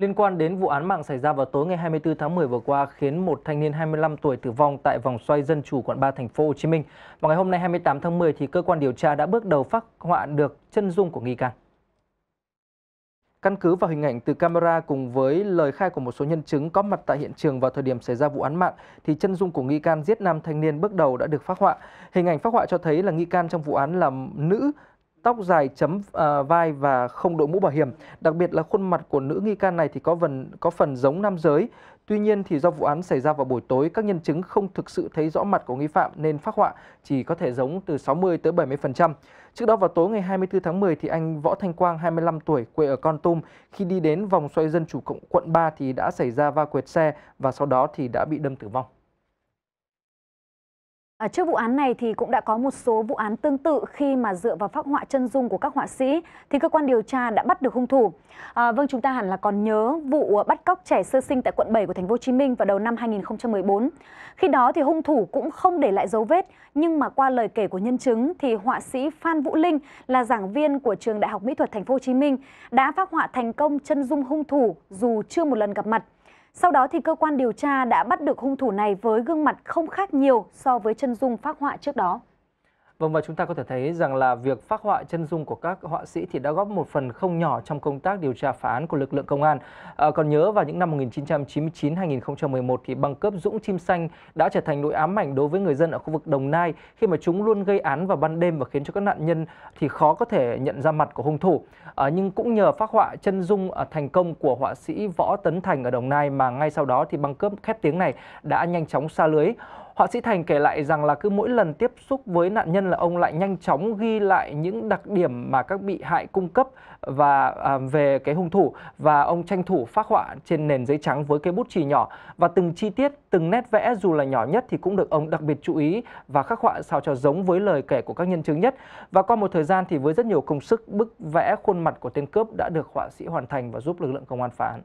Liên quan đến vụ án mạng xảy ra vào tối ngày 24 tháng 10 vừa qua khiến một thanh niên 25 tuổi tử vong tại vòng xoay dân chủ quận 3 thành phố Hồ Chí Minh. Vào ngày hôm nay 28 tháng 10 thì cơ quan điều tra đã bước đầu phát họa được chân dung của nghi can. Căn cứ vào hình ảnh từ camera cùng với lời khai của một số nhân chứng có mặt tại hiện trường vào thời điểm xảy ra vụ án mạng thì chân dung của nghi can giết nam thanh niên bước đầu đã được phát họa. Hình ảnh phát họa cho thấy là nghi can trong vụ án là nữ tóc dài chấm uh, vai và không đội mũ bảo hiểm. Đặc biệt là khuôn mặt của nữ nghi can này thì có phần có phần giống nam giới. Tuy nhiên thì do vụ án xảy ra vào buổi tối, các nhân chứng không thực sự thấy rõ mặt của nghi phạm nên phác họa chỉ có thể giống từ 60 tới 70%. Trước đó vào tối ngày 24 tháng 10 thì anh Võ Thanh Quang 25 tuổi quê ở Con Tum khi đi đến vòng xoay dân chủ cộng quận 3 thì đã xảy ra va quệt xe và sau đó thì đã bị đâm tử vong. À, trước vụ án này thì cũng đã có một số vụ án tương tự khi mà dựa vào phác họa chân dung của các họa sĩ thì cơ quan điều tra đã bắt được hung thủ. À, vâng chúng ta hẳn là còn nhớ vụ ờ, bắt cóc trẻ sơ sinh tại quận 7 của thành phố Hồ Chí Minh vào đầu năm 2014. Khi đó thì hung thủ cũng không để lại dấu vết nhưng mà qua lời kể của nhân chứng thì họa sĩ Phan Vũ Linh là giảng viên của trường Đại học Mỹ thuật thành phố Hồ Chí Minh đã phác họa thành công chân dung hung thủ dù chưa một lần gặp mặt. Sau đó thì cơ quan điều tra đã bắt được hung thủ này với gương mặt không khác nhiều so với chân dung phác họa trước đó. Vâng và chúng ta có thể thấy rằng là việc phát họa chân dung của các họa sĩ thì đã góp một phần không nhỏ trong công tác điều tra phá án của lực lượng công an. À, còn nhớ vào những năm 1999-2011 thì băng cướp Dũng Chim Xanh đã trở thành nỗi ám ảnh đối với người dân ở khu vực Đồng Nai khi mà chúng luôn gây án vào ban đêm và khiến cho các nạn nhân thì khó có thể nhận ra mặt của hung thủ. À, nhưng cũng nhờ phát họa chân dung à, thành công của họa sĩ Võ Tấn Thành ở Đồng Nai mà ngay sau đó thì băng cướp khét tiếng này đã nhanh chóng xa lưới. Họa sĩ Thành kể lại rằng là cứ mỗi lần tiếp xúc với nạn nhân là ông lại nhanh chóng ghi lại những đặc điểm mà các bị hại cung cấp và à, về cái hung thủ và ông tranh thủ phát họa trên nền giấy trắng với cái bút chì nhỏ và từng chi tiết, từng nét vẽ dù là nhỏ nhất thì cũng được ông đặc biệt chú ý và khắc họa sao cho giống với lời kể của các nhân chứng nhất. Và qua một thời gian thì với rất nhiều công sức, bức vẽ khuôn mặt của tên cướp đã được họa sĩ hoàn thành và giúp lực lượng công an phá án.